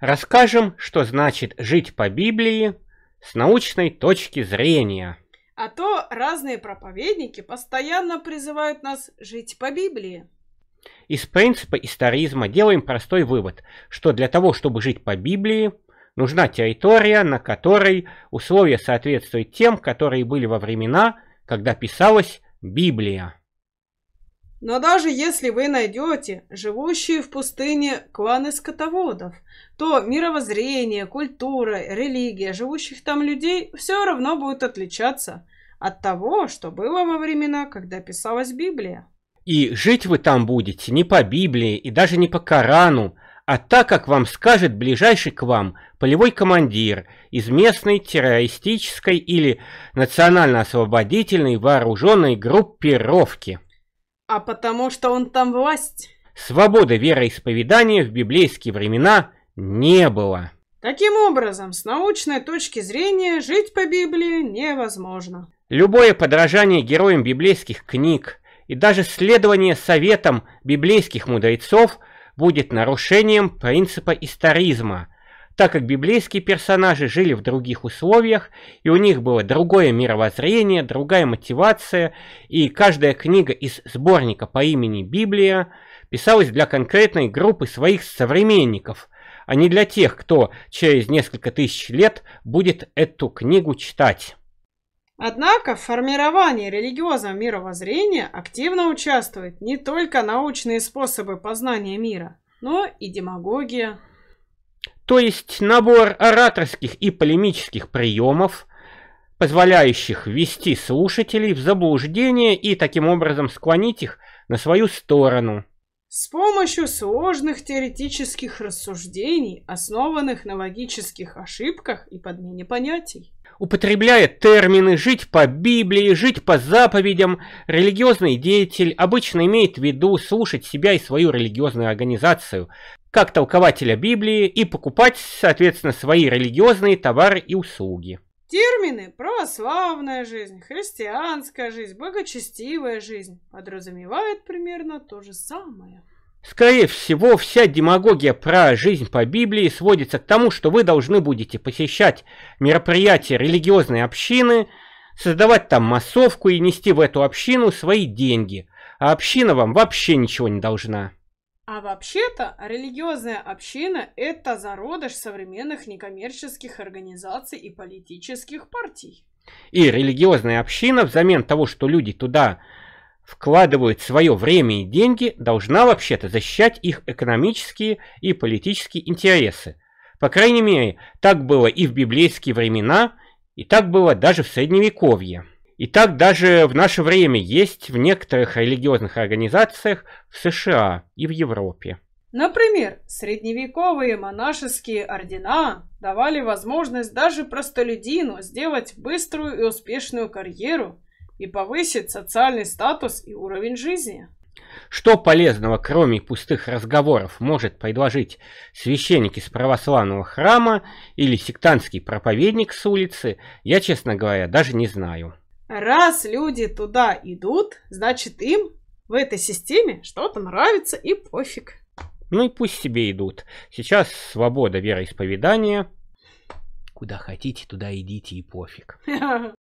Расскажем, что значит жить по Библии с научной точки зрения. А то разные проповедники постоянно призывают нас жить по Библии. Из принципа историзма делаем простой вывод, что для того, чтобы жить по Библии, нужна территория, на которой условия соответствуют тем, которые были во времена, когда писалась Библия. Но даже если вы найдете живущие в пустыне кланы скотоводов, то мировоззрение, культура, религия живущих там людей все равно будет отличаться от того, что было во времена, когда писалась Библия. И жить вы там будете не по Библии и даже не по Корану, а так, как вам скажет ближайший к вам полевой командир из местной террористической или национально-освободительной вооруженной группировки. А потому что он там власть? Свободы вероисповедания в библейские времена не было. Таким образом, с научной точки зрения жить по Библии невозможно. Любое подражание героям библейских книг и даже следование советам библейских мудрецов будет нарушением принципа историзма – так как библейские персонажи жили в других условиях, и у них было другое мировоззрение, другая мотивация, и каждая книга из сборника по имени Библия писалась для конкретной группы своих современников, а не для тех, кто через несколько тысяч лет будет эту книгу читать. Однако в формировании религиозного мировоззрения активно участвуют не только научные способы познания мира, но и демагогия, то есть набор ораторских и полемических приемов, позволяющих ввести слушателей в заблуждение и таким образом склонить их на свою сторону. С помощью сложных теоретических рассуждений, основанных на логических ошибках и подмене понятий. Употребляя термины «жить по Библии», «жить по заповедям», религиозный деятель обычно имеет в виду слушать себя и свою религиозную организацию, как толкователя Библии и покупать, соответственно, свои религиозные товары и услуги. Термины «православная жизнь», «христианская жизнь», «богочестивая жизнь» подразумевают примерно то же самое. Скорее всего, вся демагогия про жизнь по Библии сводится к тому, что вы должны будете посещать мероприятия религиозной общины, создавать там массовку и нести в эту общину свои деньги, а община вам вообще ничего не должна. А вообще-то религиозная община – это зародыш современных некоммерческих организаций и политических партий. И религиозная община взамен того, что люди туда вкладывают свое время и деньги, должна вообще-то защищать их экономические и политические интересы. По крайней мере, так было и в библейские времена, и так было даже в Средневековье. И так даже в наше время есть в некоторых религиозных организациях в США и в Европе. Например, средневековые монашеские ордена давали возможность даже простолюдину сделать быструю и успешную карьеру и повысить социальный статус и уровень жизни. Что полезного, кроме пустых разговоров, может предложить священник из православного храма или сектантский проповедник с улицы, я, честно говоря, даже не знаю. Раз люди туда идут, значит им в этой системе что-то нравится и пофиг. Ну и пусть себе идут. Сейчас свобода вероисповедания. Куда хотите, туда идите и пофиг.